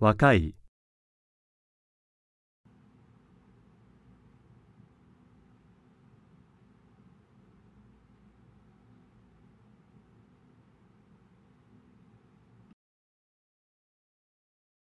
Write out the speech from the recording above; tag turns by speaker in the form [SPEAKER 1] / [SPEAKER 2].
[SPEAKER 1] 若い